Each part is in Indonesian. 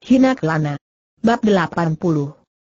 Hina Kelana. Bab 80.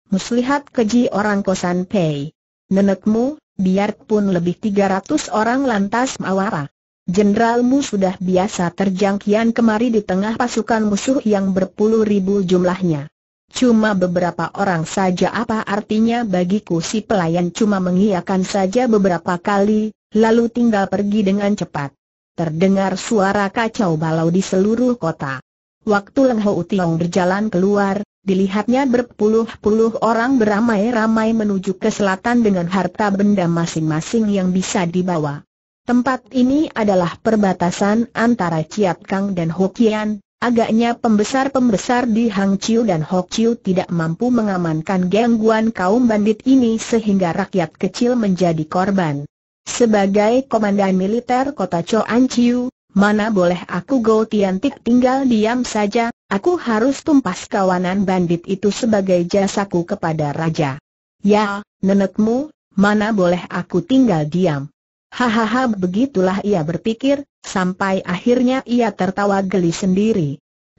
Muslihat keji orang kosan Pei. Nenekmu, biarpun lebih 300 orang lantas mawara. Jenderalmu sudah biasa terjangkian kemari di tengah pasukan musuh yang berpuluh ribu jumlahnya. Cuma beberapa orang saja apa artinya bagiku si pelayan cuma mengiakan saja beberapa kali, lalu tinggal pergi dengan cepat. Terdengar suara kacau balau di seluruh kota. Waktu Leng Ho Utiong berjalan keluar, dilihatnya berpuluh-puluh orang beramai-ramai menuju ke selatan dengan harta benda masing-masing yang bisa dibawa. Tempat ini adalah perbatasan antara Ciat Kang dan Hokian, Agaknya pembesar-pembesar di Hang Chiu dan Hok Chiu tidak mampu mengamankan gangguan kaum bandit ini sehingga rakyat kecil menjadi korban. Sebagai komandan militer kota Choan Chiu, mana boleh aku Go Tiantik tinggal diam saja, aku harus tumpas kawanan bandit itu sebagai jasaku kepada raja. Ya, nenekmu, mana boleh aku tinggal diam. Hahaha begitulah ia berpikir, sampai akhirnya ia tertawa geli sendiri.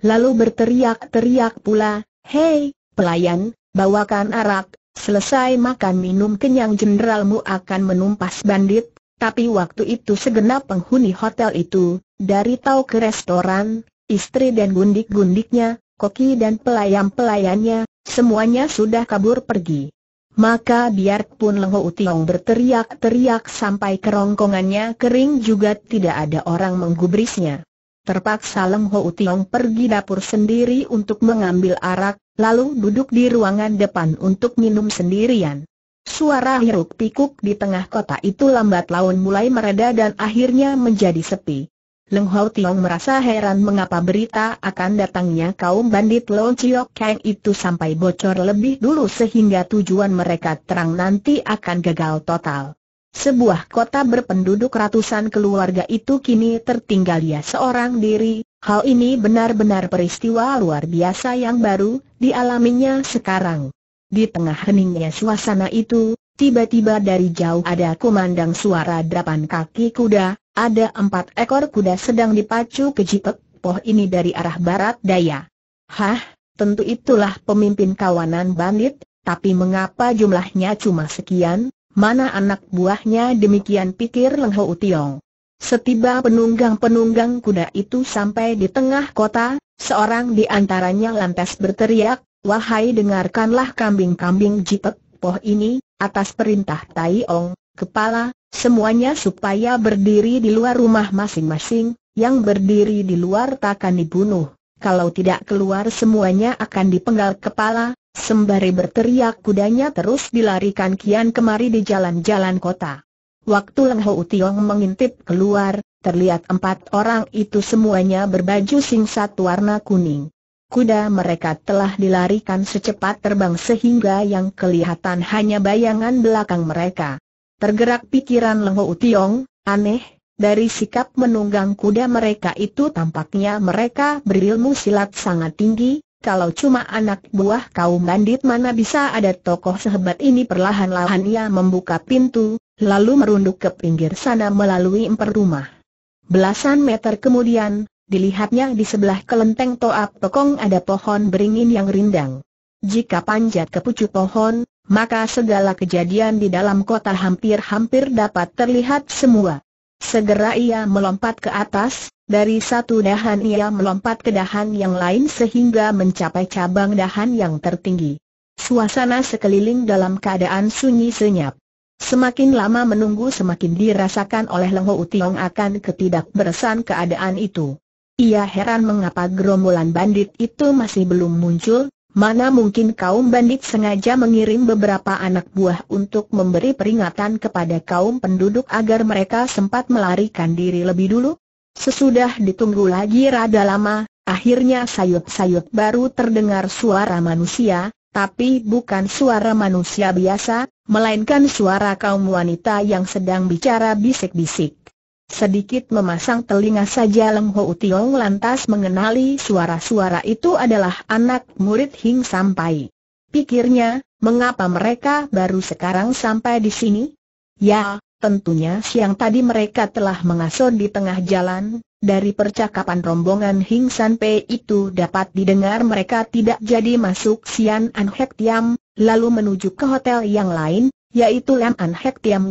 Lalu berteriak-teriak pula, Hei, pelayan, bawakan arak, selesai makan minum kenyang jenderalmu akan menumpas bandit, tapi waktu itu segenap penghuni hotel itu, dari tahu ke restoran, istri dan gundik-gundiknya, koki dan pelayan-pelayannya, semuanya sudah kabur pergi. Maka biarpun Leho Utiong berteriak-teriak sampai kerongkongannya kering juga tidak ada orang menggubrisnya. Terpaksa Leho Utiong pergi dapur sendiri untuk mengambil arak, lalu duduk di ruangan depan untuk minum sendirian. Suara hiruk pikuk di tengah kota itu lambat laun mulai mereda dan akhirnya menjadi sepi. Leng Hau Tiong merasa heran mengapa berita akan datangnya kaum bandit Long Chiok Kang itu sampai bocor lebih dulu sehingga tujuan mereka terang nanti akan gagal total. Sebuah kota berpenduduk ratusan keluarga itu kini tertinggal ya seorang diri, hal ini benar-benar peristiwa luar biasa yang baru dialaminya sekarang. Di tengah heningnya suasana itu, tiba-tiba dari jauh ada kumandang suara drapan kaki kuda, ada empat ekor kuda sedang dipacu ke jipek, poh ini dari arah barat daya. Hah, tentu itulah pemimpin kawanan bandit, tapi mengapa jumlahnya cuma sekian, mana anak buahnya demikian pikir Leng Ho Tiong. Setiba penunggang-penunggang kuda itu sampai di tengah kota, seorang di antaranya lantas berteriak, Wahai dengarkanlah kambing-kambing jipek poh ini, atas perintah Tai Ong, kepala, semuanya supaya berdiri di luar rumah masing-masing, yang berdiri di luar takkan dibunuh. Kalau tidak keluar semuanya akan dipenggal kepala, sembari berteriak kudanya terus dilarikan kian kemari di jalan-jalan kota. Waktu Leng Ho Tiong mengintip keluar, terlihat empat orang itu semuanya berbaju singsat warna kuning kuda mereka telah dilarikan secepat terbang sehingga yang kelihatan hanya bayangan belakang mereka. Tergerak pikiran Lengho Utiong, aneh, dari sikap menunggang kuda mereka itu tampaknya mereka berilmu silat sangat tinggi, kalau cuma anak buah kaum bandit mana bisa ada tokoh sehebat ini perlahan-lahan ia membuka pintu, lalu merunduk ke pinggir sana melalui emper rumah. Belasan meter kemudian, dilihatnya di sebelah kelenteng Toap Pekong ada pohon beringin yang rindang. Jika panjat ke pucuk pohon, maka segala kejadian di dalam kota hampir-hampir dapat terlihat semua. Segera ia melompat ke atas, dari satu dahan ia melompat ke dahan yang lain sehingga mencapai cabang dahan yang tertinggi. Suasana sekeliling dalam keadaan sunyi senyap. Semakin lama menunggu semakin dirasakan oleh Leng Ho akan ketidakberesan keadaan itu. Ia heran mengapa gerombolan bandit itu masih belum muncul, mana mungkin kaum bandit sengaja mengirim beberapa anak buah untuk memberi peringatan kepada kaum penduduk agar mereka sempat melarikan diri lebih dulu? Sesudah ditunggu lagi rada lama, akhirnya sayup-sayup baru terdengar suara manusia, tapi bukan suara manusia biasa, melainkan suara kaum wanita yang sedang bicara bisik-bisik. Sedikit memasang telinga saja Leng Ho Tiong lantas mengenali suara-suara itu adalah anak murid Hing Sampai. Pikirnya, mengapa mereka baru sekarang sampai di sini? Ya, tentunya siang tadi mereka telah mengasuh di tengah jalan, dari percakapan rombongan Hing Sanpei itu dapat didengar mereka tidak jadi masuk Sian An Hek Tiam, lalu menuju ke hotel yang lain, yaitu Lam An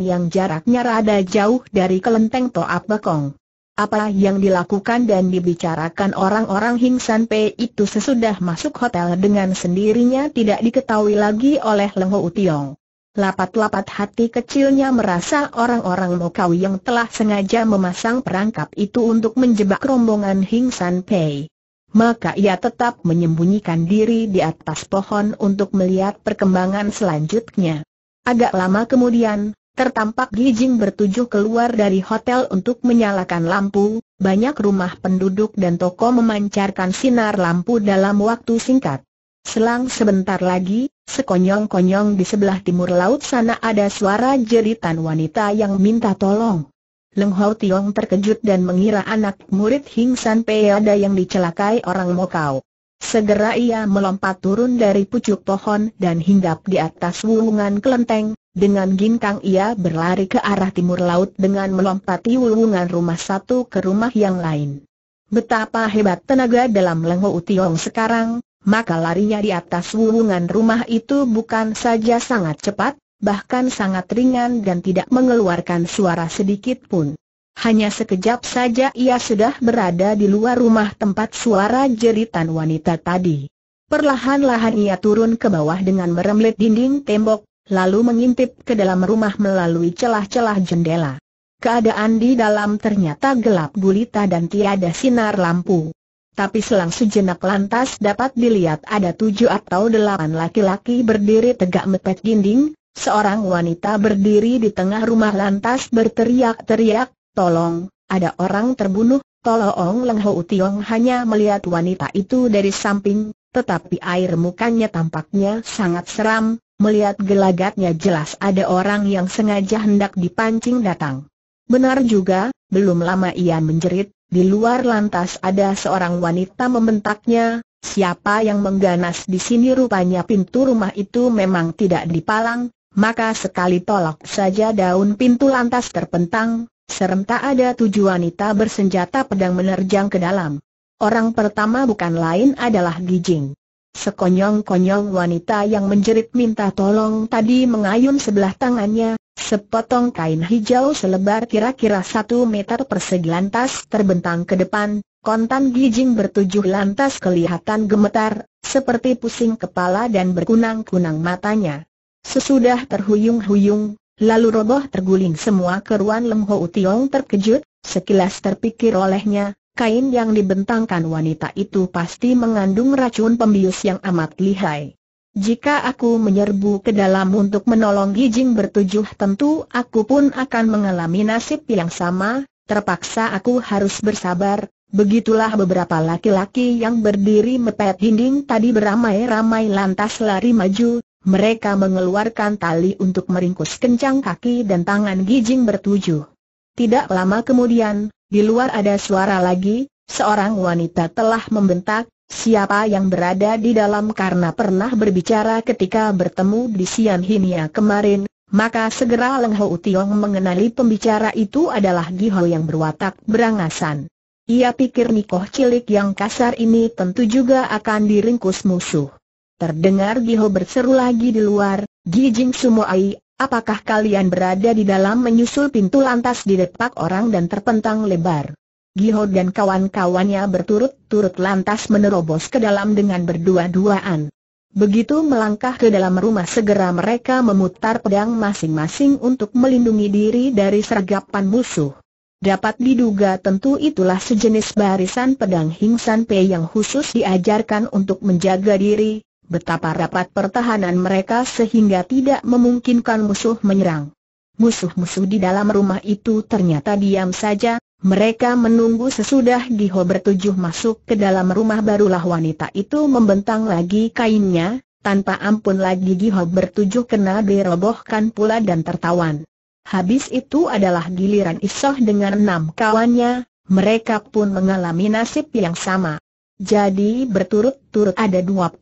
yang jaraknya rada jauh dari kelenteng Toa Bekong. Apa yang dilakukan dan dibicarakan orang-orang Hing San Pei itu sesudah masuk hotel dengan sendirinya tidak diketahui lagi oleh Leng Ho Tiong. Lapat-lapat hati kecilnya merasa orang-orang Mokau yang telah sengaja memasang perangkap itu untuk menjebak rombongan Hing San Pei. Maka ia tetap menyembunyikan diri di atas pohon untuk melihat perkembangan selanjutnya. Agak lama kemudian, tertampak Gijing bertujuh keluar dari hotel untuk menyalakan lampu, banyak rumah penduduk dan toko memancarkan sinar lampu dalam waktu singkat. Selang sebentar lagi, sekonyong-konyong di sebelah timur laut sana ada suara jeritan wanita yang minta tolong. Leng Hau Tiong terkejut dan mengira anak murid Hing San Pei ada yang dicelakai orang Mokau. Segera ia melompat turun dari pucuk pohon dan hinggap di atas wulungan kelenteng, dengan ginkang ia berlari ke arah timur laut dengan melompati wulungan rumah satu ke rumah yang lain. Betapa hebat tenaga dalam Lengho Utiong sekarang, maka larinya di atas wulungan rumah itu bukan saja sangat cepat, bahkan sangat ringan dan tidak mengeluarkan suara sedikit pun. Hanya sekejap saja ia sudah berada di luar rumah tempat suara jeritan wanita tadi. Perlahan-lahan ia turun ke bawah dengan meremlet dinding tembok, lalu mengintip ke dalam rumah melalui celah-celah jendela. Keadaan di dalam ternyata gelap gulita dan tiada sinar lampu. Tapi selang sejenak lantas dapat dilihat ada tujuh atau delapan laki-laki berdiri tegak mepet dinding, seorang wanita berdiri di tengah rumah lantas berteriak-teriak, tolong, ada orang terbunuh, Tolong Leng Ho Tiong hanya melihat wanita itu dari samping, tetapi air mukanya tampaknya sangat seram, melihat gelagatnya jelas ada orang yang sengaja hendak dipancing datang. Benar juga, belum lama ia menjerit, di luar lantas ada seorang wanita membentaknya, siapa yang mengganas di sini rupanya pintu rumah itu memang tidak dipalang, maka sekali tolak saja daun pintu lantas terpentang, tak ada tujuh wanita bersenjata pedang menerjang ke dalam. Orang pertama bukan lain adalah Gijing. Sekonyong-konyong wanita yang menjerit minta tolong tadi mengayun sebelah tangannya, sepotong kain hijau selebar kira-kira satu meter persegi lantas terbentang ke depan, kontan Gijing bertujuh lantas kelihatan gemetar, seperti pusing kepala dan berkunang-kunang matanya. Sesudah terhuyung-huyung, Lalu roboh terguling semua keruan Leng Ho Tiong terkejut, sekilas terpikir olehnya, kain yang dibentangkan wanita itu pasti mengandung racun pembius yang amat lihai. Jika aku menyerbu ke dalam untuk menolong Gijing bertujuh tentu aku pun akan mengalami nasib yang sama, terpaksa aku harus bersabar, begitulah beberapa laki-laki yang berdiri mepet hinding tadi beramai-ramai lantas lari maju, mereka mengeluarkan tali untuk meringkus kencang kaki dan tangan Gijing bertuju. Tidak lama kemudian, di luar ada suara lagi, seorang wanita telah membentak, siapa yang berada di dalam karena pernah berbicara ketika bertemu di Sian Hinia kemarin, maka segera Leng Ho Tiong mengenali pembicara itu adalah Giho yang berwatak berangasan. Ia pikir Nikoh cilik yang kasar ini tentu juga akan diringkus musuh. Terdengar Giho berseru lagi di luar, Gijing Sumoai, apakah kalian berada di dalam menyusul pintu lantas di depak orang dan terpentang lebar? Giho dan kawan-kawannya berturut-turut lantas menerobos ke dalam dengan berdua-duaan. Begitu melangkah ke dalam rumah segera mereka memutar pedang masing-masing untuk melindungi diri dari sergapan musuh. Dapat diduga tentu itulah sejenis barisan pedang Hingsan pe yang khusus diajarkan untuk menjaga diri, Betapa rapat pertahanan mereka sehingga tidak memungkinkan musuh menyerang. Musuh-musuh di dalam rumah itu ternyata diam saja, mereka menunggu sesudah Giho bertujuh masuk ke dalam rumah barulah wanita itu membentang lagi kainnya, tanpa ampun lagi Giho bertujuh kena dirobohkan pula dan tertawan. Habis itu adalah giliran Isoh dengan enam kawannya, mereka pun mengalami nasib yang sama. Jadi berturut-turut ada 21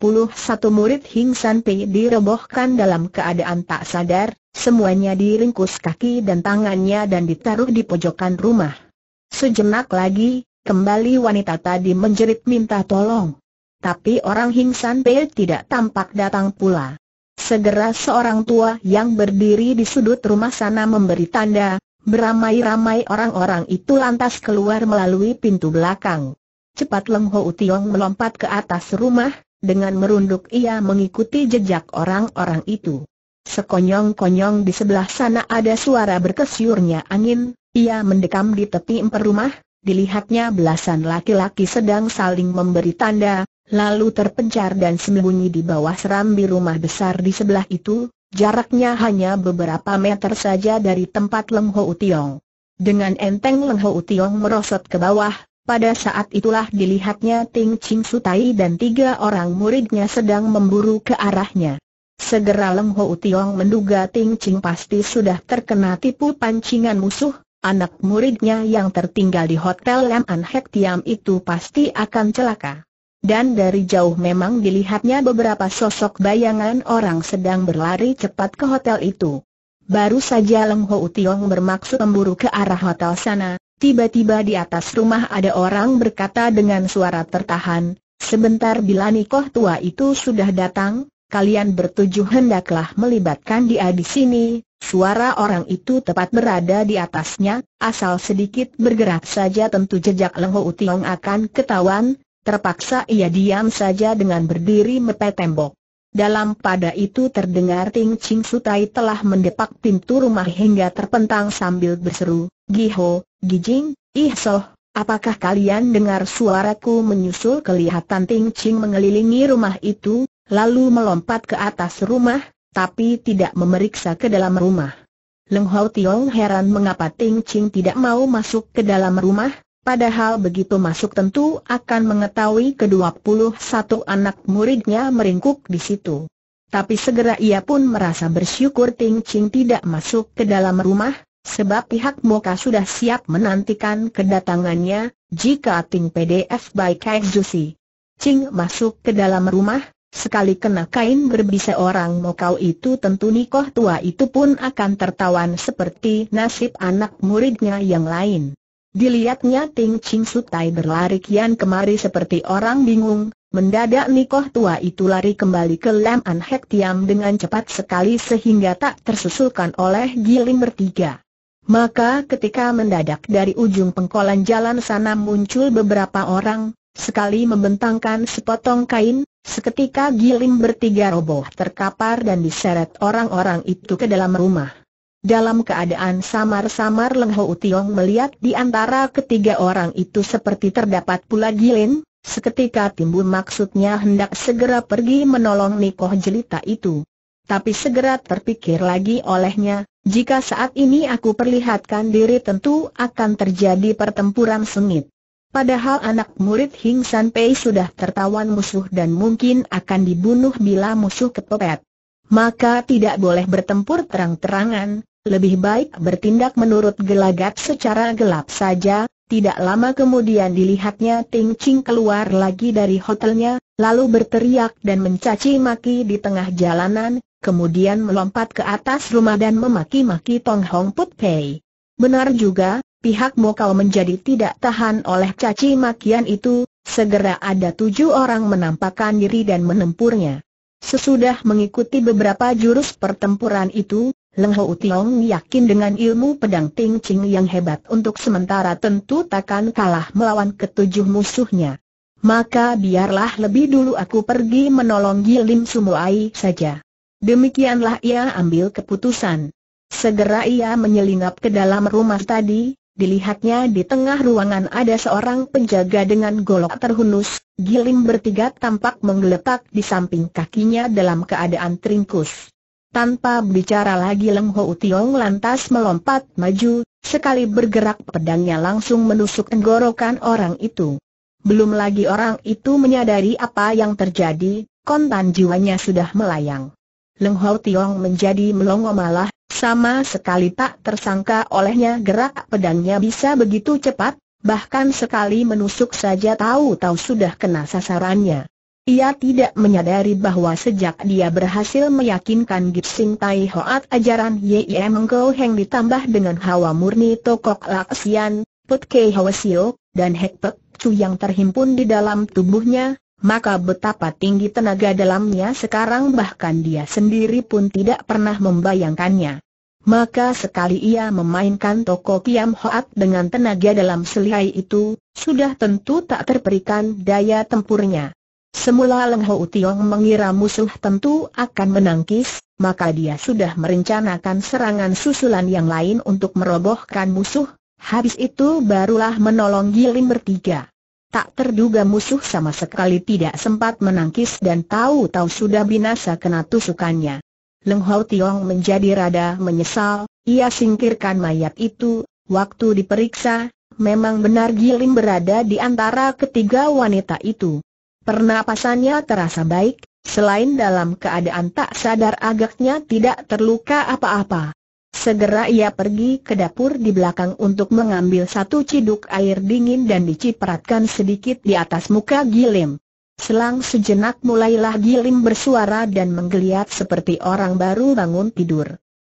murid Hing San Pei dirobohkan dalam keadaan tak sadar, semuanya diringkus kaki dan tangannya dan ditaruh di pojokan rumah. Sejenak lagi, kembali wanita tadi menjerit minta tolong. Tapi orang Hing San Pei tidak tampak datang pula. Segera seorang tua yang berdiri di sudut rumah sana memberi tanda, beramai-ramai orang-orang itu lantas keluar melalui pintu belakang. Cepat Leng Ho Tiong melompat ke atas rumah, dengan merunduk ia mengikuti jejak orang-orang itu. Sekonyong-konyong di sebelah sana ada suara berkesyurnya angin, ia mendekam di tepi emper rumah, dilihatnya belasan laki-laki sedang saling memberi tanda, lalu terpencar dan sembunyi di bawah serambi rumah besar di sebelah itu, jaraknya hanya beberapa meter saja dari tempat Leng Ho Tiong. Dengan enteng Leng Ho Tiong merosot ke bawah, pada saat itulah dilihatnya Ting Ching Sutai dan tiga orang muridnya sedang memburu ke arahnya. Segera Leng Ho Tiong menduga Ting Ching pasti sudah terkena tipu pancingan musuh, anak muridnya yang tertinggal di Hotel Lam An Hek Tiam itu pasti akan celaka. Dan dari jauh memang dilihatnya beberapa sosok bayangan orang sedang berlari cepat ke hotel itu. Baru saja Leng Ho Tiong bermaksud memburu ke arah hotel sana, Tiba-tiba di atas rumah ada orang berkata dengan suara tertahan, sebentar bila Nikoh tua itu sudah datang, kalian bertujuh hendaklah melibatkan dia di sini, Suara orang itu tepat berada di atasnya, asal sedikit bergerak saja tentu jejak Lengho Utiong akan ketahuan, terpaksa ia diam saja dengan berdiri mepet tembok. Dalam pada itu terdengar Ting Ching Sutai telah mendepak pintu rumah hingga terpentang sambil berseru, Giho, Gijing, Ih apakah kalian dengar suaraku menyusul kelihatan Ting Ching mengelilingi rumah itu, lalu melompat ke atas rumah, tapi tidak memeriksa ke dalam rumah. Leng Hao Tiong heran mengapa Ting Ching tidak mau masuk ke dalam rumah, Padahal begitu masuk tentu akan mengetahui kedua puluh satu anak muridnya meringkuk di situ. Tapi segera ia pun merasa bersyukur Ting Ching tidak masuk ke dalam rumah, sebab pihak Moka sudah siap menantikan kedatangannya, jika Ting PDF by Kai Jusi. Ching masuk ke dalam rumah, sekali kena kain berbisa orang Mokau itu tentu nikoh tua itu pun akan tertawan seperti nasib anak muridnya yang lain. Dilihatnya Ting Ching Sutai berlari kian kemari seperti orang bingung, mendadak Nikoh tua itu lari kembali ke Lam An Hek Tiam dengan cepat sekali sehingga tak tersusulkan oleh Giling bertiga. Maka ketika mendadak dari ujung pengkolan jalan sana muncul beberapa orang, sekali membentangkan sepotong kain, seketika Giling bertiga roboh terkapar dan diseret orang-orang itu ke dalam rumah. Dalam keadaan samar-samar Leng Ho Tiong melihat di antara ketiga orang itu seperti terdapat pula Gilin, seketika timbul maksudnya hendak segera pergi menolong Nikoh jelita itu. Tapi segera terpikir lagi olehnya, jika saat ini aku perlihatkan diri tentu akan terjadi pertempuran sengit. Padahal anak murid Hing San Pei sudah tertawan musuh dan mungkin akan dibunuh bila musuh kepepet. Maka tidak boleh bertempur terang-terangan, lebih baik bertindak menurut gelagat secara gelap saja, tidak lama kemudian dilihatnya Ting Ching keluar lagi dari hotelnya, lalu berteriak dan mencaci maki di tengah jalanan, kemudian melompat ke atas rumah dan memaki-maki Tong Hong Put Pei. Benar juga, pihak Mokau menjadi tidak tahan oleh caci makian itu, segera ada tujuh orang menampakkan diri dan menempurnya. Sesudah mengikuti beberapa jurus pertempuran itu, Leng Ho Tiong yakin dengan ilmu pedang Ting Ching yang hebat untuk sementara tentu takkan kalah melawan ketujuh musuhnya. Maka biarlah lebih dulu aku pergi menolong Gilim Sumuai saja. Demikianlah ia ambil keputusan. Segera ia menyelinap ke dalam rumah tadi, dilihatnya di tengah ruangan ada seorang penjaga dengan golok terhunus, Gilim bertiga tampak menggeletak di samping kakinya dalam keadaan teringkus. Tanpa bicara lagi Leng Ho Tiong lantas melompat maju, sekali bergerak pedangnya langsung menusuk tenggorokan orang itu. Belum lagi orang itu menyadari apa yang terjadi, kontan jiwanya sudah melayang. Leng Ho Tiong menjadi melongo malah, sama sekali tak tersangka olehnya gerak pedangnya bisa begitu cepat, bahkan sekali menusuk saja tahu-tahu sudah kena sasarannya. Ia tidak menyadari bahwa sejak dia berhasil meyakinkan Gipsing Tai Hoat ajaran Yie Mengkau Heng ditambah dengan hawa murni Tokok Laksian, Put Kei Hwasio, dan Hek Pek Chu yang terhimpun di dalam tubuhnya, maka betapa tinggi tenaga dalamnya sekarang bahkan dia sendiri pun tidak pernah membayangkannya. Maka sekali ia memainkan toko Kiam Hoat dengan tenaga dalam selai itu, sudah tentu tak terperikan daya tempurnya. Semula Leng Ho Tiong mengira musuh tentu akan menangkis, maka dia sudah merencanakan serangan susulan yang lain untuk merobohkan musuh, habis itu barulah menolong Gilim bertiga. Tak terduga musuh sama sekali tidak sempat menangkis dan tahu-tahu sudah binasa kena tusukannya. Leng Ho Tiong menjadi rada menyesal, ia singkirkan mayat itu, waktu diperiksa, memang benar Gilim berada di antara ketiga wanita itu. Pernapasannya terasa baik, selain dalam keadaan tak sadar agaknya tidak terluka apa-apa. Segera ia pergi ke dapur di belakang untuk mengambil satu ciduk air dingin dan dicipratkan sedikit di atas muka Gilim. Selang sejenak mulailah Gilim bersuara dan menggeliat seperti orang baru bangun tidur.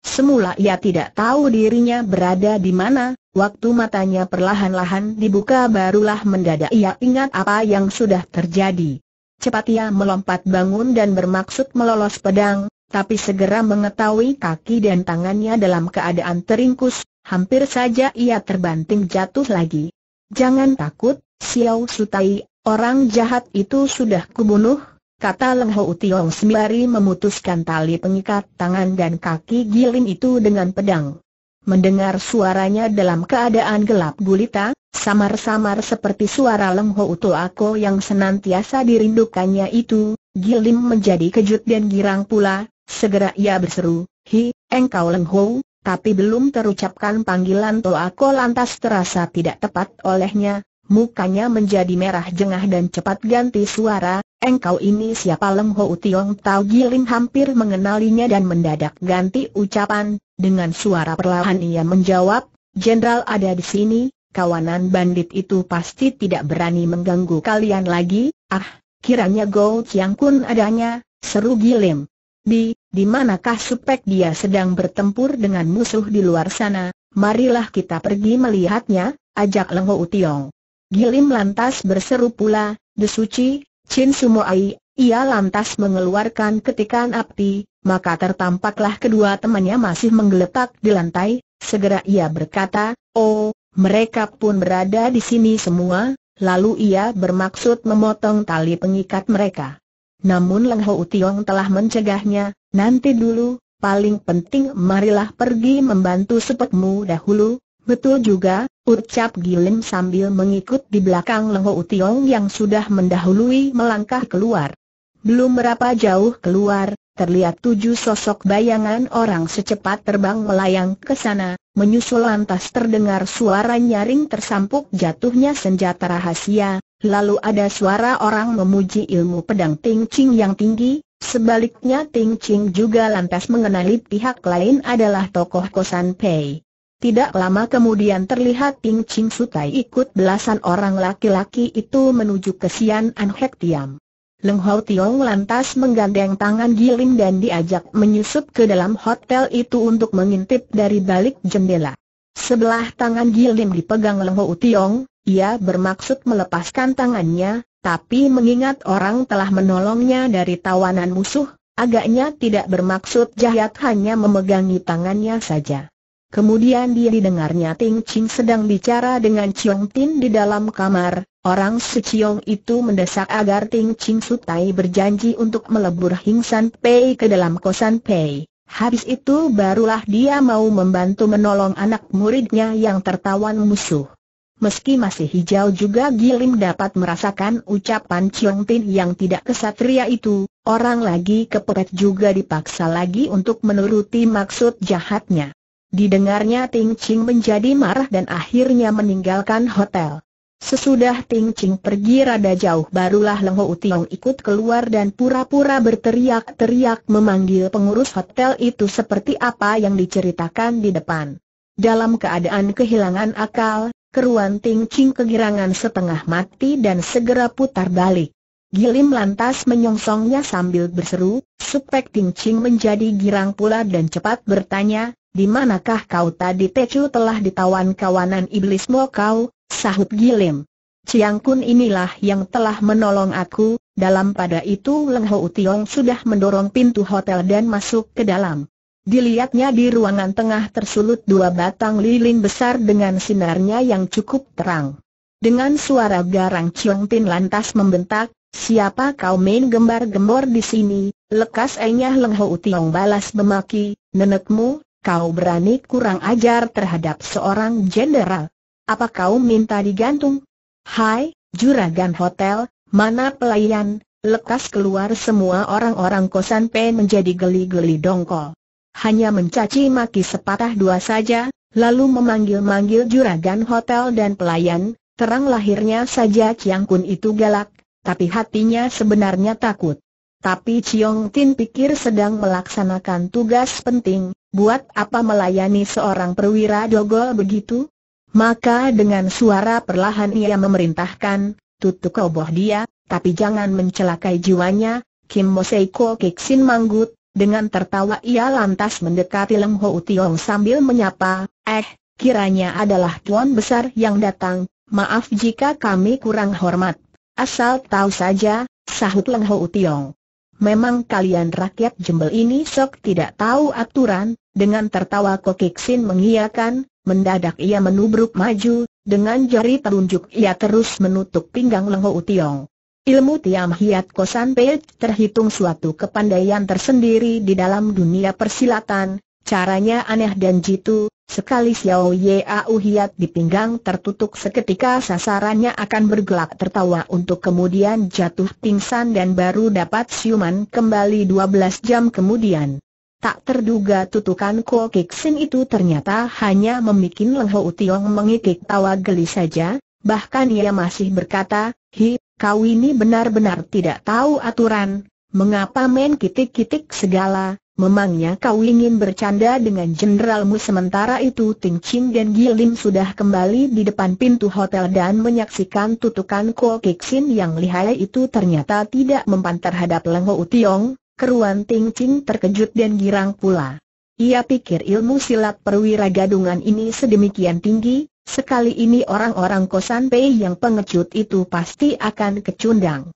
Semula ia tidak tahu dirinya berada di mana, waktu matanya perlahan-lahan dibuka barulah mendadak ia ingat apa yang sudah terjadi. Cepat ia melompat bangun dan bermaksud melolos pedang, tapi segera mengetahui kaki dan tangannya dalam keadaan teringkus, hampir saja ia terbanting jatuh lagi. Jangan takut, Xiao Sutai, orang jahat itu sudah kubunuh, kata Leng Ho Tiong sembari memutuskan tali pengikat tangan dan kaki Giling itu dengan pedang. Mendengar suaranya dalam keadaan gelap gulita, samar-samar seperti suara Leng Ho Ako yang senantiasa dirindukannya itu, Gilim menjadi kejut dan girang pula, segera ia berseru, Hi, engkau Leng Ho, tapi belum terucapkan panggilan Toako lantas terasa tidak tepat olehnya, Mukanya menjadi merah jengah dan cepat ganti suara, engkau ini siapa Lem Ho Tiong Tau Gilim hampir mengenalinya dan mendadak ganti ucapan, dengan suara perlahan ia menjawab, Jenderal ada di sini, kawanan bandit itu pasti tidak berani mengganggu kalian lagi, ah, kiranya Go Chiang Kun adanya, seru Gilim. Di, di manakah supek dia sedang bertempur dengan musuh di luar sana? Marilah kita pergi melihatnya, ajak Leng Ho Tiong. Gilim lantas berseru pula, Desuci, Chin Sumoai, ia lantas mengeluarkan ketikan api, maka tertampaklah kedua temannya masih menggeletak di lantai, segera ia berkata, Oh, mereka pun berada di sini semua, lalu ia bermaksud memotong tali pengikat mereka. Namun Leng Ho Tiong telah mencegahnya, nanti dulu, paling penting marilah pergi membantu sepetmu dahulu, Betul juga, ucap Gilim sambil mengikut di belakang Leho Utiong yang sudah mendahului melangkah keluar. Belum berapa jauh keluar, terlihat tujuh sosok bayangan orang secepat terbang melayang ke sana, menyusul lantas terdengar suara nyaring tersampuk jatuhnya senjata rahasia, lalu ada suara orang memuji ilmu pedang Ting Ching yang tinggi, sebaliknya Ting Ching juga lantas mengenali pihak lain adalah tokoh kosan Pei. Tidak lama kemudian terlihat Ting Ching Sutai ikut belasan orang laki-laki itu menuju ke Sian An Hek Tiam. Leng Hau Tiong lantas menggandeng tangan Giling dan diajak menyusup ke dalam hotel itu untuk mengintip dari balik jendela. Sebelah tangan Giling dipegang Leng Hau Tiong, ia bermaksud melepaskan tangannya, tapi mengingat orang telah menolongnya dari tawanan musuh, agaknya tidak bermaksud jahat hanya memegangi tangannya saja. Kemudian dia didengarnya Ting Ching sedang bicara dengan Chiong Tin di dalam kamar, orang Chiong itu mendesak agar Ting Ching Sutai berjanji untuk melebur Hing San Pei ke dalam kosan Pei. Habis itu barulah dia mau membantu menolong anak muridnya yang tertawan musuh. Meski masih hijau juga Gilim dapat merasakan ucapan Chiong Tin yang tidak kesatria itu, orang lagi kepepet juga dipaksa lagi untuk menuruti maksud jahatnya. Didengarnya Ting Ching menjadi marah dan akhirnya meninggalkan hotel. Sesudah Ting Ching pergi rada jauh barulah Leng Ho Tiong ikut keluar dan pura-pura berteriak-teriak memanggil pengurus hotel itu seperti apa yang diceritakan di depan. Dalam keadaan kehilangan akal, keruan Ting Ching kegirangan setengah mati dan segera putar balik. Gilim lantas menyongsongnya sambil berseru, Supek Ting Ching menjadi girang pula dan cepat bertanya, di manakah kau tadi Tecu telah ditawan kawanan iblis mo kau, sahut Gilim. Ciang Kun inilah yang telah menolong aku, dalam pada itu Leng Ho utiong sudah mendorong pintu hotel dan masuk ke dalam. Dilihatnya di ruangan tengah tersulut dua batang lilin besar dengan sinarnya yang cukup terang. Dengan suara garang Chiong Pin lantas membentak, Siapa kau main gembar-gembor di sini? Lekas Enyah Leng Ho utiong balas memaki, nenekmu, kau berani kurang ajar terhadap seorang jenderal. Apa kau minta digantung? Hai, juragan hotel, mana pelayan? Lekas keluar semua orang-orang kosan P menjadi geli-geli dongkol. Hanya mencaci maki sepatah dua saja, lalu memanggil-manggil juragan hotel dan pelayan, terang lahirnya saja Ciang Kun itu galak, tapi hatinya sebenarnya takut. Tapi Chiong Tin pikir sedang melaksanakan tugas penting, buat apa melayani seorang perwira dogol begitu? Maka dengan suara perlahan ia memerintahkan, tutup koboh dia, tapi jangan mencelakai jiwanya, Kim Mo Seiko Kixin Manggut, dengan tertawa ia lantas mendekati Leng Ho Tiong sambil menyapa, eh, kiranya adalah tuan besar yang datang, maaf jika kami kurang hormat. Asal tahu saja, sahut Leng Ho Tiong. Memang kalian rakyat jembel ini sok tidak tahu aturan, dengan tertawa Kokik Sin mengiyakan, mendadak ia menubruk maju, dengan jari telunjuk ia terus menutup pinggang Leng Ho Tiong. Ilmu Tiam Hiat Kosan Pei terhitung suatu kepandaian tersendiri di dalam dunia persilatan, Caranya aneh dan jitu, sekali Xiao Yau Hiat di pinggang tertutup seketika sasarannya akan bergelak tertawa untuk kemudian jatuh pingsan dan baru dapat siuman kembali 12 jam kemudian. Tak terduga tutukan Ko Kik itu ternyata hanya membuat Leng Ho Tiong mengikik tawa geli saja, bahkan ia masih berkata, Hi, kau ini benar-benar tidak tahu aturan, mengapa main kitik-kitik segala, Memangnya kau ingin bercanda dengan jenderalmu sementara itu Ting Chin dan Lim sudah kembali di depan pintu hotel dan menyaksikan tutukan Ko Kixin yang lihai itu ternyata tidak mempan terhadap Lengho Utiong, keruan Ting Chin terkejut dan girang pula. Ia pikir ilmu silat perwira gadungan ini sedemikian tinggi, sekali ini orang-orang kosan Pei yang pengecut itu pasti akan kecundang.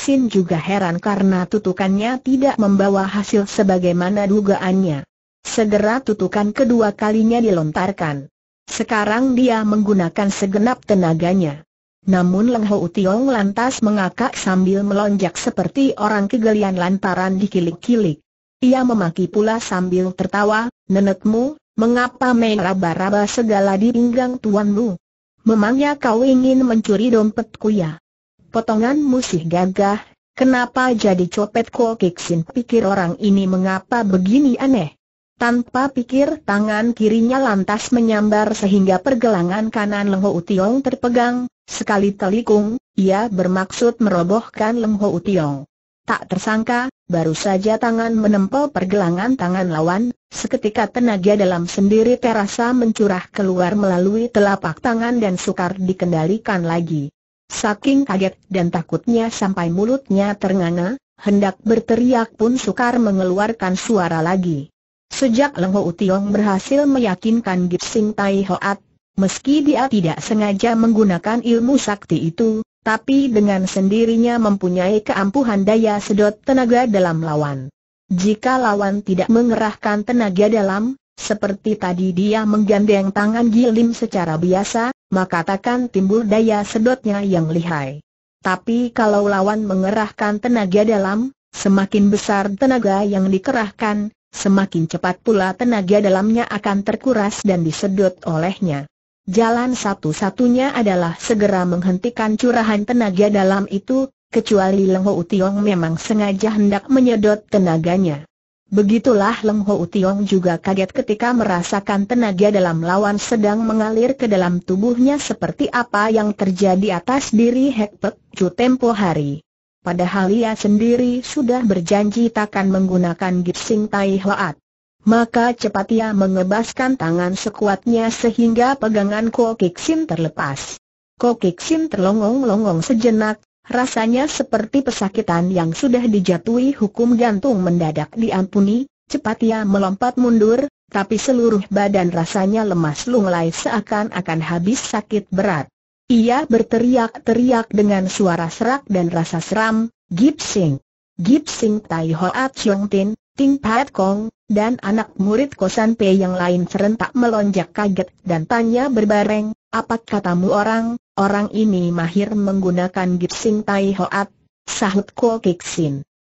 Sin juga heran karena tutukannya tidak membawa hasil sebagaimana dugaannya. Segera tutukan kedua kalinya dilontarkan. Sekarang dia menggunakan segenap tenaganya. Namun Leng Ho Utiong lantas mengakak sambil melonjak seperti orang kegelian lantaran dikilik-kilik. Ia memaki pula sambil tertawa, nenekmu, mengapa main raba-raba segala di pinggang tuanmu? Memangnya kau ingin mencuri dompetku ya? potongan musih gagah, kenapa jadi copet kokiksin pikir orang ini mengapa begini aneh. Tanpa pikir tangan kirinya lantas menyambar sehingga pergelangan kanan Leng Ho Utiong terpegang, sekali telikung, ia bermaksud merobohkan Leng Ho Utiong. Tak tersangka, baru saja tangan menempel pergelangan tangan lawan, seketika tenaga dalam sendiri terasa mencurah keluar melalui telapak tangan dan sukar dikendalikan lagi. Saking kaget dan takutnya sampai mulutnya ternganga, hendak berteriak pun sukar mengeluarkan suara lagi. Sejak Leng Ho Utiong berhasil meyakinkan Gipsing Sing Tai Hoat, meski dia tidak sengaja menggunakan ilmu sakti itu, tapi dengan sendirinya mempunyai keampuhan daya sedot tenaga dalam lawan. Jika lawan tidak mengerahkan tenaga dalam, seperti tadi dia menggandeng tangan Gilim secara biasa, maka takkan timbul daya sedotnya yang lihai. Tapi kalau lawan mengerahkan tenaga dalam, semakin besar tenaga yang dikerahkan, semakin cepat pula tenaga dalamnya akan terkuras dan disedot olehnya. Jalan satu-satunya adalah segera menghentikan curahan tenaga dalam itu, kecuali Leng Ho Tiong memang sengaja hendak menyedot tenaganya. Begitulah Leng Ho Tiong juga kaget ketika merasakan tenaga dalam lawan sedang mengalir ke dalam tubuhnya seperti apa yang terjadi atas diri Hek Pek Chu tempo hari. Padahal ia sendiri sudah berjanji takkan menggunakan Gipsing Tai Hoat. Maka cepat ia mengebaskan tangan sekuatnya sehingga pegangan Ko Kik Sin terlepas. Ko Kik Sin terlongong-longong sejenak, rasanya seperti pesakitan yang sudah dijatuhi hukum gantung mendadak diampuni, cepat ia melompat mundur, tapi seluruh badan rasanya lemas lunglai seakan-akan habis sakit berat. Ia berteriak-teriak dengan suara serak dan rasa seram, Gipsing, Gipsing Tai Hoat Chiong Tin, Ting Pat Kong, dan anak murid kosan Pei yang lain serentak melonjak kaget dan tanya berbareng, apa katamu orang, orang ini mahir menggunakan Gipsing Tai Hoat, sahut Ko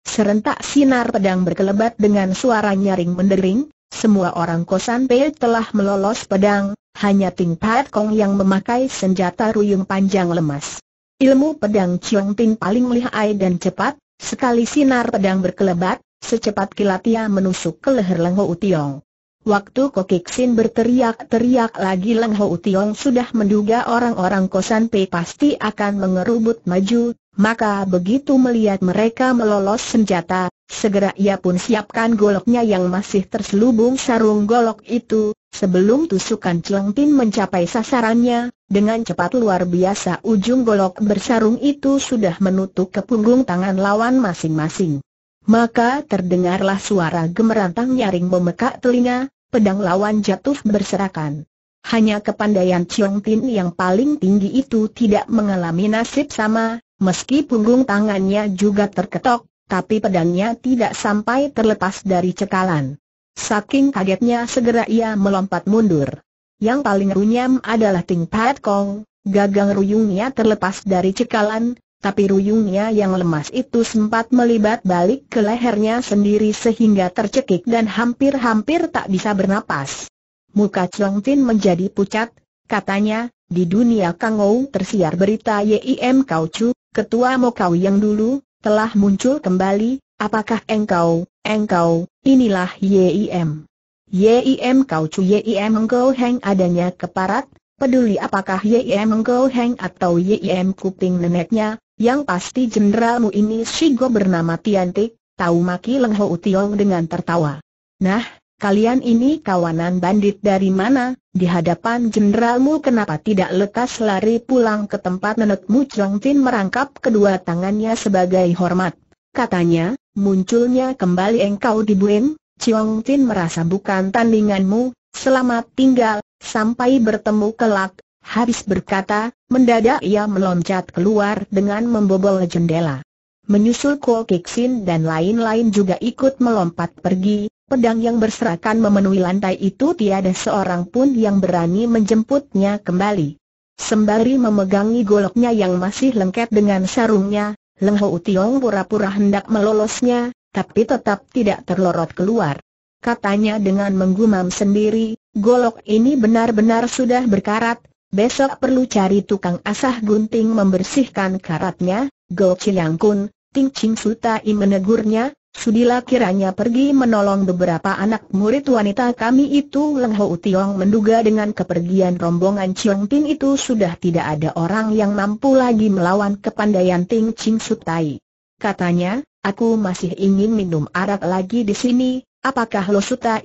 Serentak sinar pedang berkelebat dengan suara nyaring mendering, semua orang kosan Pei telah melolos pedang, hanya Ting Pat Kong yang memakai senjata ruyung panjang lemas. Ilmu pedang Chiong Ping paling lihai dan cepat, sekali sinar pedang berkelebat, secepat kilat ia menusuk ke leher Lengho Utiong. Waktu Kokiksin berteriak-teriak lagi Leng Ho Tiong sudah menduga orang-orang kosan P pasti akan mengerubut maju, maka begitu melihat mereka melolos senjata, segera ia pun siapkan goloknya yang masih terselubung sarung golok itu, sebelum tusukan Pin mencapai sasarannya, dengan cepat luar biasa ujung golok bersarung itu sudah menutup ke punggung tangan lawan masing-masing. Maka terdengarlah suara gemerantang nyaring memekak telinga, pedang lawan jatuh berserakan. Hanya kepandaian Chiong Tin yang paling tinggi itu tidak mengalami nasib sama, meski punggung tangannya juga terketok, tapi pedangnya tidak sampai terlepas dari cekalan. Saking kagetnya segera ia melompat mundur. Yang paling runyam adalah Ting Pat Kong, gagang ruyungnya terlepas dari cekalan, tapi ruyungnya yang lemas itu sempat melibat balik ke lehernya sendiri sehingga tercekik dan hampir-hampir tak bisa bernapas. Muka Chuang Tin menjadi pucat, katanya, di dunia Kangou tersiar berita Yim Kau Chu, ketua Mokau yang dulu, telah muncul kembali, apakah engkau, engkau, inilah Yim. Yim Kau Chu Yim Engkau Heng adanya keparat, peduli apakah Yim Engkau Heng atau Yim Kuping neneknya, yang pasti jenderalmu ini Shigo bernama Tiantik, tahu maki Leng Ho Tiong dengan tertawa. Nah, kalian ini kawanan bandit dari mana? Di hadapan jenderalmu kenapa tidak lekas lari pulang ke tempat nenekmu Chong Tin merangkap kedua tangannya sebagai hormat. Katanya, munculnya kembali engkau di Buen, Chong Tin merasa bukan tandinganmu, selamat tinggal, sampai bertemu kelak, Habis berkata, mendadak ia meloncat keluar dengan membobol jendela. Menyusul Ko Kixin dan lain-lain juga ikut melompat pergi, pedang yang berserakan memenuhi lantai itu tiada seorang pun yang berani menjemputnya kembali. Sembari memegangi goloknya yang masih lengket dengan sarungnya, Leng Ho Tiong pura-pura hendak melolosnya, tapi tetap tidak terlorot keluar. Katanya dengan menggumam sendiri, golok ini benar-benar sudah berkarat, besok perlu cari tukang asah gunting membersihkan karatnya, Go Chiang Kun, Ting Ching Sutai menegurnya, sudilah kiranya pergi menolong beberapa anak murid wanita kami itu Leng Ho Tiong menduga dengan kepergian rombongan Chiang Ting itu sudah tidak ada orang yang mampu lagi melawan kepandaian Ting Ching Sutai. Katanya, aku masih ingin minum arak lagi di sini, Apakah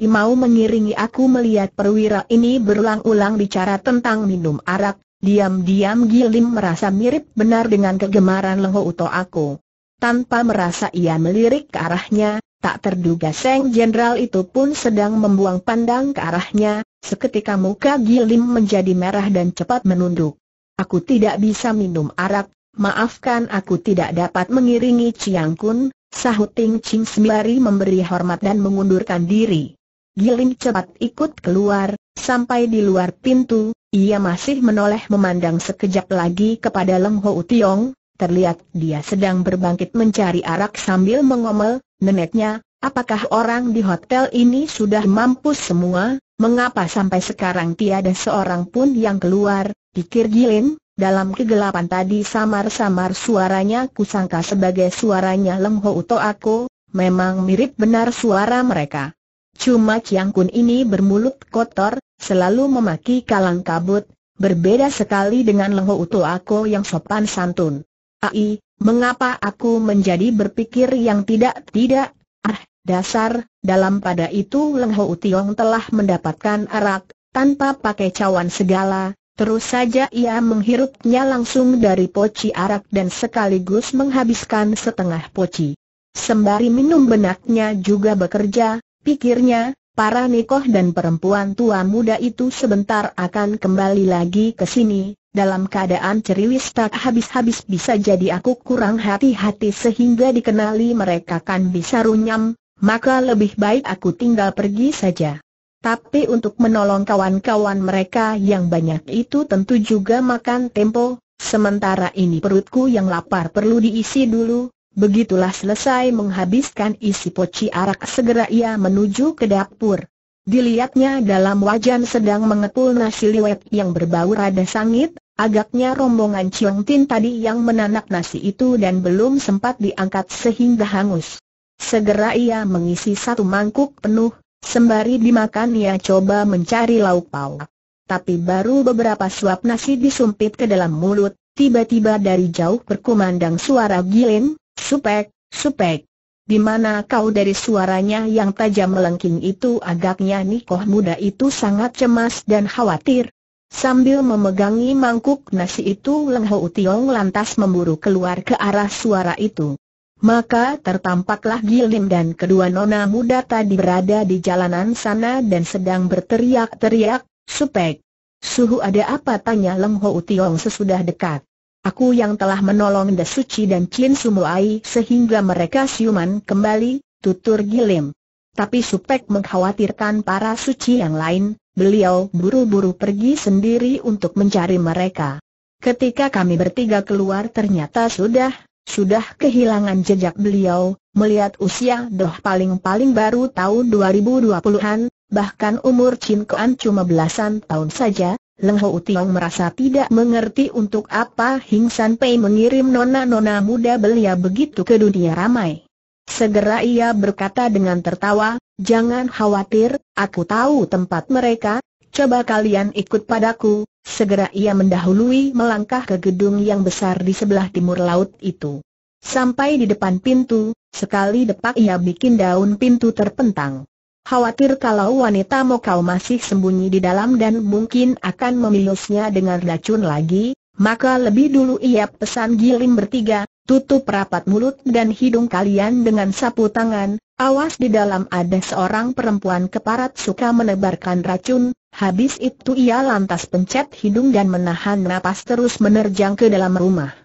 I mau mengiringi aku melihat perwira ini berulang-ulang bicara tentang minum arak? Diam-diam Gilim merasa mirip benar dengan kegemaran Lengho Uto aku. Tanpa merasa ia melirik ke arahnya, tak terduga Seng Jenderal itu pun sedang membuang pandang ke arahnya, seketika muka Gilim menjadi merah dan cepat menunduk. Aku tidak bisa minum arak, maafkan aku tidak dapat mengiringi Ciang Kun, Sahut Ting Ching sembari memberi hormat dan mengundurkan diri. Giling cepat ikut keluar, sampai di luar pintu, ia masih menoleh memandang sekejap lagi kepada Leng Ho Tiong, terlihat dia sedang berbangkit mencari arak sambil mengomel, neneknya, apakah orang di hotel ini sudah mampu semua, mengapa sampai sekarang tiada seorang pun yang keluar, pikir Giling? Dalam kegelapan tadi samar-samar suaranya kusangka sebagai suaranya Leng Ho Uto Ako, memang mirip benar suara mereka. Cuma Chiang Kun ini bermulut kotor, selalu memaki kalang kabut, berbeda sekali dengan Lengho Uto Ako yang sopan santun. Ai, mengapa aku menjadi berpikir yang tidak-tidak? Ah, dasar, dalam pada itu Lengho Utiong telah mendapatkan arak, tanpa pakai cawan segala, Terus saja ia menghirupnya langsung dari poci arak dan sekaligus menghabiskan setengah poci. Sembari minum benaknya juga bekerja, pikirnya, para nikoh dan perempuan tua muda itu sebentar akan kembali lagi ke sini, dalam keadaan ceriwis tak habis-habis bisa jadi aku kurang hati-hati sehingga dikenali mereka kan bisa runyam, maka lebih baik aku tinggal pergi saja. Tapi untuk menolong kawan-kawan mereka yang banyak itu tentu juga makan tempo, sementara ini perutku yang lapar perlu diisi dulu. Begitulah selesai menghabiskan isi poci arak segera ia menuju ke dapur. Dilihatnya dalam wajan sedang mengepul nasi liwet yang berbau rada sangit, agaknya rombongan Chiong Tin tadi yang menanak nasi itu dan belum sempat diangkat sehingga hangus. Segera ia mengisi satu mangkuk penuh, Sembari dimakan ia coba mencari lauk pauk. Tapi baru beberapa suap nasi disumpit ke dalam mulut, tiba-tiba dari jauh berkumandang suara gilin, supek, supek. Di mana kau dari suaranya yang tajam melengking itu agaknya nikoh muda itu sangat cemas dan khawatir. Sambil memegangi mangkuk nasi itu Leng Ho Tiong lantas memburu keluar ke arah suara itu maka tertampaklah Gilim dan kedua nona muda tadi berada di jalanan sana dan sedang berteriak-teriak, supek. Suhu ada apa tanya Leng Ho Tiong sesudah dekat. Aku yang telah menolong Da Suci dan Chin Sumuai sehingga mereka siuman kembali, tutur Gilim. Tapi Supek mengkhawatirkan para suci yang lain, beliau buru-buru pergi sendiri untuk mencari mereka. Ketika kami bertiga keluar ternyata sudah sudah kehilangan jejak beliau, melihat usia Doh paling-paling baru tahun 2020-an, bahkan umur Chin Kuan cuma belasan tahun saja, Leng Ho Tiong merasa tidak mengerti untuk apa Hing San Pei mengirim nona-nona muda belia begitu ke dunia ramai. Segera ia berkata dengan tertawa, jangan khawatir, aku tahu tempat mereka, coba kalian ikut padaku, Segera ia mendahului melangkah ke gedung yang besar di sebelah timur laut itu. Sampai di depan pintu, sekali depak ia bikin daun pintu terpentang. Khawatir kalau wanita Mokau masih sembunyi di dalam dan mungkin akan memilusnya dengan racun lagi, maka lebih dulu ia pesan giling bertiga, tutup rapat mulut dan hidung kalian dengan sapu tangan, awas di dalam ada seorang perempuan keparat suka menebarkan racun, Habis itu ia lantas pencet hidung dan menahan napas terus menerjang ke dalam rumah.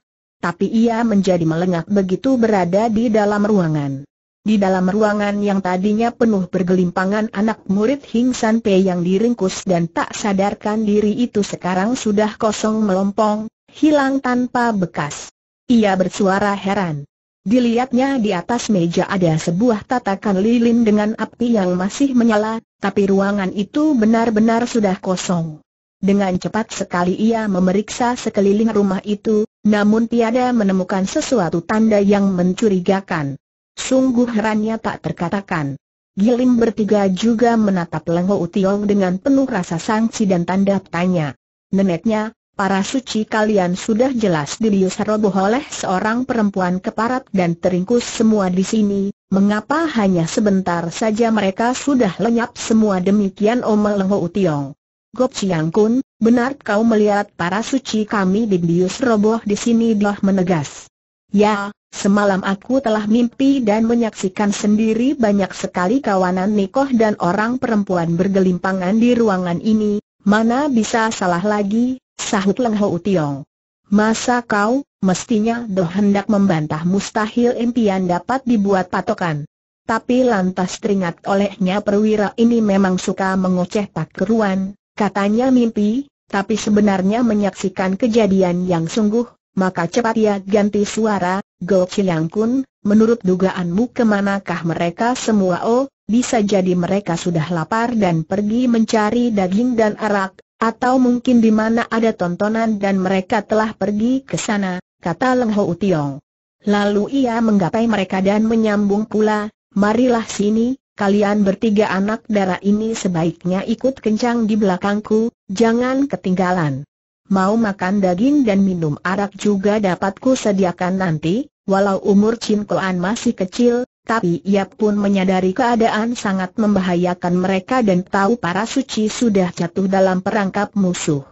Tapi ia menjadi melengak begitu berada di dalam ruangan. Di dalam ruangan yang tadinya penuh bergelimpangan anak murid Hing San Pei yang diringkus dan tak sadarkan diri itu sekarang sudah kosong melompong, hilang tanpa bekas. Ia bersuara heran. Dilihatnya di atas meja ada sebuah tatakan lilin dengan api yang masih menyala, tapi ruangan itu benar-benar sudah kosong. Dengan cepat sekali ia memeriksa sekeliling rumah itu, namun tiada menemukan sesuatu tanda yang mencurigakan. Sungguh herannya tak terkatakan. Gilim bertiga juga menatap Lengho Utiong dengan penuh rasa sangsi dan tanda tanya. Neneknya, Para suci kalian sudah jelas dilius roboh oleh seorang perempuan keparat dan teringkus semua di sini, mengapa hanya sebentar saja mereka sudah lenyap semua demikian Om Lengho Utiung? Gop Siang Kun, benar kau melihat para suci kami dilius roboh di sini Dia menegas. Ya, semalam aku telah mimpi dan menyaksikan sendiri banyak sekali kawanan Nikoh dan orang perempuan bergelimpangan di ruangan ini, mana bisa salah lagi, Sahut Leng Ho Tiong. Masa kau, mestinya doh hendak membantah mustahil impian dapat dibuat patokan. Tapi lantas teringat olehnya perwira ini memang suka mengoceh tak keruan, katanya mimpi, tapi sebenarnya menyaksikan kejadian yang sungguh, maka cepat ia ganti suara, Go Chiang Kun, menurut dugaanmu kemanakah mereka semua oh, bisa jadi mereka sudah lapar dan pergi mencari daging dan arak, atau mungkin di mana ada tontonan dan mereka telah pergi ke sana, kata Leng Ho Utiong. Lalu ia menggapai mereka dan menyambung pula, marilah sini, kalian bertiga anak darah ini sebaiknya ikut kencang di belakangku, jangan ketinggalan. Mau makan daging dan minum arak juga dapatku sediakan nanti, walau umur Chin masih kecil, tapi ia pun menyadari keadaan sangat membahayakan mereka dan tahu para suci sudah jatuh dalam perangkap musuh.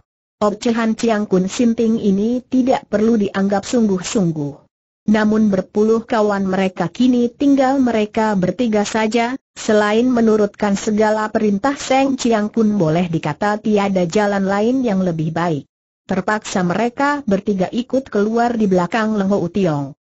Ocehan Chiang Kun Sinting ini tidak perlu dianggap sungguh-sungguh. Namun berpuluh kawan mereka kini tinggal mereka bertiga saja, selain menurutkan segala perintah Seng Chiang Kun boleh dikata tiada jalan lain yang lebih baik. Terpaksa mereka bertiga ikut keluar di belakang Leng Ho